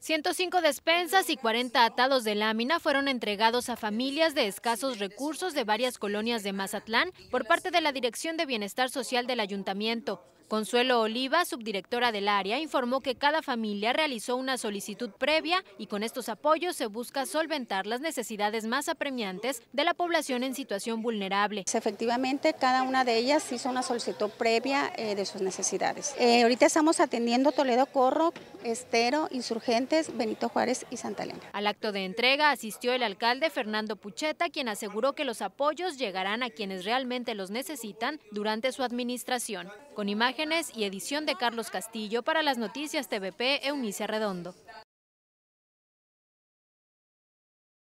105 despensas y 40 atados de lámina fueron entregados a familias de escasos recursos de varias colonias de Mazatlán por parte de la Dirección de Bienestar Social del Ayuntamiento. Consuelo Oliva, subdirectora del área, informó que cada familia realizó una solicitud previa y con estos apoyos se busca solventar las necesidades más apremiantes de la población en situación vulnerable. Pues, efectivamente, cada una de ellas hizo una solicitud previa eh, de sus necesidades. Eh, ahorita estamos atendiendo Toledo Corro, Estero, Insurgentes, Benito Juárez y Santa Elena. Al acto de entrega asistió el alcalde Fernando Pucheta, quien aseguró que los apoyos llegarán a quienes realmente los necesitan durante su administración. Con imagen y edición de Carlos Castillo para las noticias TVP Eunice Redondo.